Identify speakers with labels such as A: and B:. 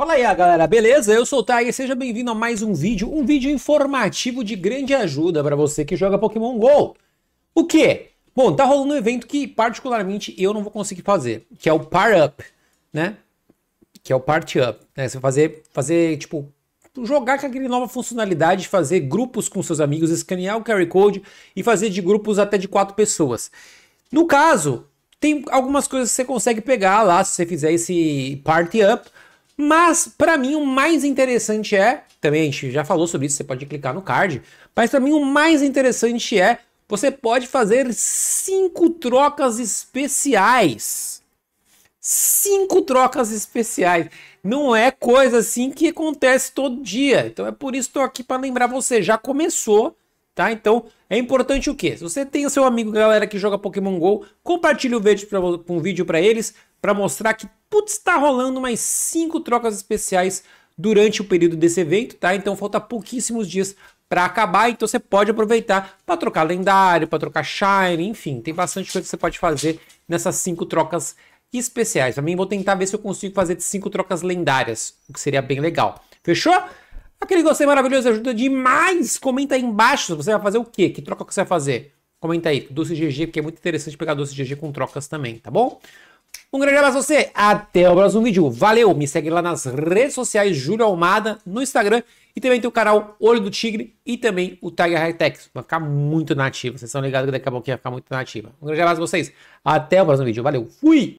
A: Fala aí, galera, beleza? Eu sou o Tiger, seja bem-vindo a mais um vídeo, um vídeo informativo de grande ajuda para você que joga Pokémon GO. O quê? Bom, tá rolando um evento que particularmente eu não vou conseguir fazer, que é o Par Up, né? Que é o Party Up, né? Você fazer, fazer tipo, jogar com aquela nova funcionalidade, fazer grupos com seus amigos, escanear o QR Code e fazer de grupos até de quatro pessoas. No caso, tem algumas coisas que você consegue pegar lá se você fizer esse Party Up, mas, para mim, o mais interessante é. Também a gente já falou sobre isso, você pode clicar no card. Mas, para mim, o mais interessante é. Você pode fazer cinco trocas especiais. Cinco trocas especiais. Não é coisa assim que acontece todo dia. Então é por isso que estou aqui para lembrar você. Já começou tá? Então é importante o quê? Se você tem o seu amigo, galera, que joga Pokémon GO, compartilhe o vídeo pra, um vídeo para eles para mostrar que, putz, está rolando mais cinco trocas especiais durante o período desse evento, tá? Então falta pouquíssimos dias para acabar, então você pode aproveitar para trocar lendário, para trocar shine, enfim, tem bastante coisa que você pode fazer nessas cinco trocas especiais. Também vou tentar ver se eu consigo fazer de cinco trocas lendárias, o que seria bem legal. Fechou? Aquele gostei maravilhoso ajuda demais. Comenta aí embaixo. Você vai fazer o quê? Que troca que você vai fazer? Comenta aí. Doce GG, porque é muito interessante pegar doce GG com trocas também, tá bom? Um grande abraço a você. Até o próximo vídeo. Valeu. Me segue lá nas redes sociais, Júlio Almada, no Instagram. E também tem o canal Olho do Tigre e também o Tiger High Tech. Vai ficar muito nativa. Vocês estão ligados que daqui a pouco vai ficar muito nativa. Um grande abraço a vocês. Até o próximo vídeo. Valeu. Fui.